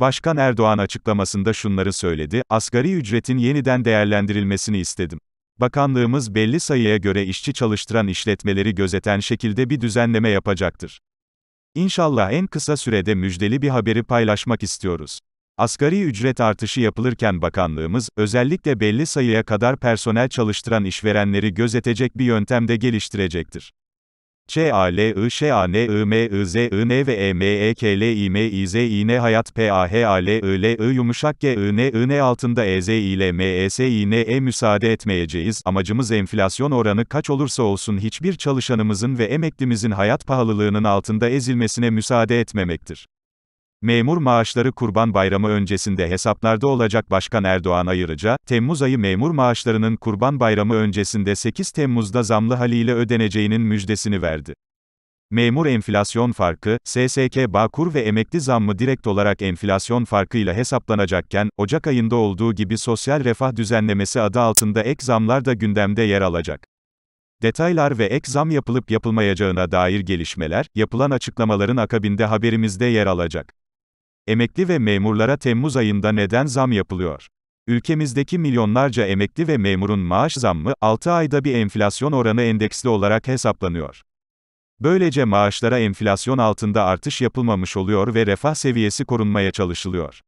Başkan Erdoğan açıklamasında şunları söyledi, asgari ücretin yeniden değerlendirilmesini istedim. Bakanlığımız belli sayıya göre işçi çalıştıran işletmeleri gözeten şekilde bir düzenleme yapacaktır. İnşallah en kısa sürede müjdeli bir haberi paylaşmak istiyoruz. Asgari ücret artışı yapılırken bakanlığımız, özellikle belli sayıya kadar personel çalıştıran işverenleri gözetecek bir yöntemde geliştirecektir. C A L I Ş A N I M I Z I N V E M E K L I M I Z I N Hayat P A H A L I L I yumuşak G I N I N altında E Z I L M E S I N E müsaade etmeyeceğiz. Amacımız enflasyon oranı kaç olursa olsun hiçbir çalışanımızın ve emeklimizin hayat pahalılığının altında ezilmesine müsaade etmemektir. Memur maaşları Kurban Bayramı öncesinde hesaplarda olacak Başkan Erdoğan ayırıca, Temmuz ayı memur maaşlarının Kurban Bayramı öncesinde 8 Temmuz'da zamlı haliyle ödeneceğinin müjdesini verdi. Memur enflasyon farkı, SSK Bağkur ve emekli zammı direkt olarak enflasyon farkıyla hesaplanacakken, Ocak ayında olduğu gibi sosyal refah düzenlemesi adı altında ek zamlar da gündemde yer alacak. Detaylar ve ek zam yapılıp yapılmayacağına dair gelişmeler, yapılan açıklamaların akabinde haberimizde yer alacak. Emekli ve memurlara Temmuz ayında neden zam yapılıyor? Ülkemizdeki milyonlarca emekli ve memurun maaş zammı 6 ayda bir enflasyon oranı endeksli olarak hesaplanıyor. Böylece maaşlara enflasyon altında artış yapılmamış oluyor ve refah seviyesi korunmaya çalışılıyor.